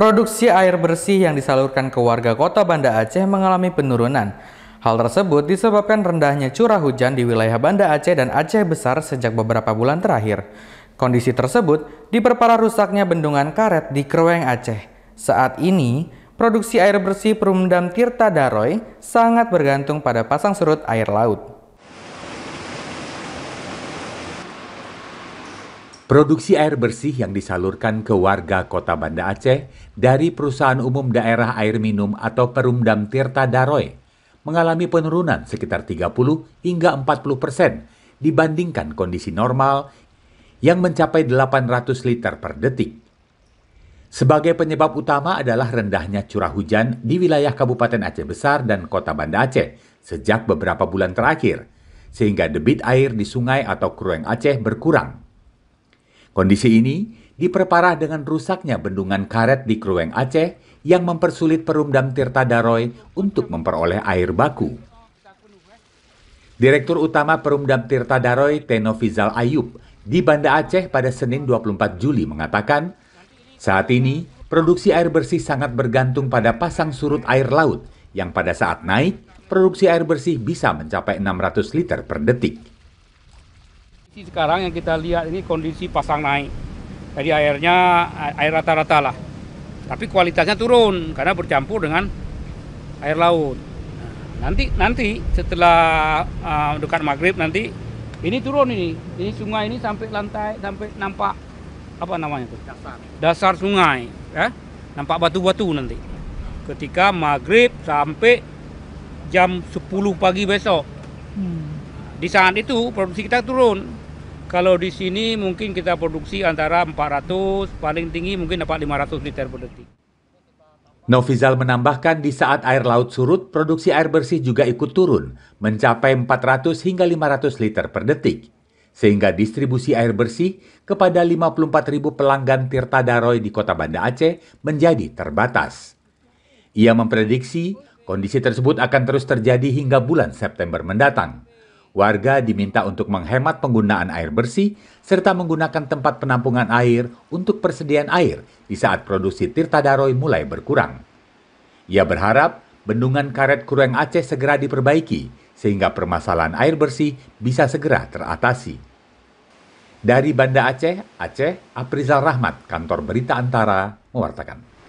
Produksi air bersih yang disalurkan ke warga kota Banda Aceh mengalami penurunan. Hal tersebut disebabkan rendahnya curah hujan di wilayah Banda Aceh dan Aceh Besar sejak beberapa bulan terakhir. Kondisi tersebut diperparah rusaknya bendungan karet di Kreweng Aceh. Saat ini, produksi air bersih Perumdam Tirta Daroy sangat bergantung pada pasang surut air laut. Produksi air bersih yang disalurkan ke warga kota Banda Aceh dari Perusahaan Umum Daerah Air Minum atau Perumdam Tirta Daroy mengalami penurunan sekitar 30 hingga 40 persen dibandingkan kondisi normal yang mencapai 800 liter per detik. Sebagai penyebab utama adalah rendahnya curah hujan di wilayah Kabupaten Aceh Besar dan Kota Banda Aceh sejak beberapa bulan terakhir, sehingga debit air di sungai atau krueng Aceh berkurang. Kondisi ini diperparah dengan rusaknya bendungan karet di Krueng Aceh yang mempersulit Perumdam Tirta Daroy untuk memperoleh air baku. Direktur Utama Perumdam Tirta Daroy, Teno Fizal Ayub, di Banda Aceh pada Senin 24 Juli mengatakan, saat ini produksi air bersih sangat bergantung pada pasang surut air laut yang pada saat naik, produksi air bersih bisa mencapai 600 liter per detik. Sekarang yang kita lihat ini kondisi pasang naik. Jadi airnya air rata-rata lah. Tapi kualitasnya turun karena bercampur dengan air laut. nanti nanti setelah uh, dekat maghrib nanti ini turun ini. Ini sungai ini sampai lantai sampai nampak apa namanya itu? Dasar. Dasar sungai, ya. Nampak batu-batu nanti. Ketika maghrib sampai jam 10 pagi besok. Hmm. Di saat itu produksi kita turun. Kalau di sini mungkin kita produksi antara 400, paling tinggi mungkin dapat 500 liter per detik. Novizal menambahkan di saat air laut surut, produksi air bersih juga ikut turun, mencapai 400 hingga 500 liter per detik. Sehingga distribusi air bersih kepada 54 ribu pelanggan Tirta Daroy di kota Banda Aceh menjadi terbatas. Ia memprediksi kondisi tersebut akan terus terjadi hingga bulan September mendatang warga diminta untuk menghemat penggunaan air bersih serta menggunakan tempat penampungan air untuk persediaan air di saat produksi Tirta Daroy mulai berkurang. Ia berharap bendungan karet Kurang Aceh segera diperbaiki sehingga permasalahan air bersih bisa segera teratasi. Dari Banda Aceh, Aceh, Aprizal Rahmat, Kantor Berita Antara, mewartakan.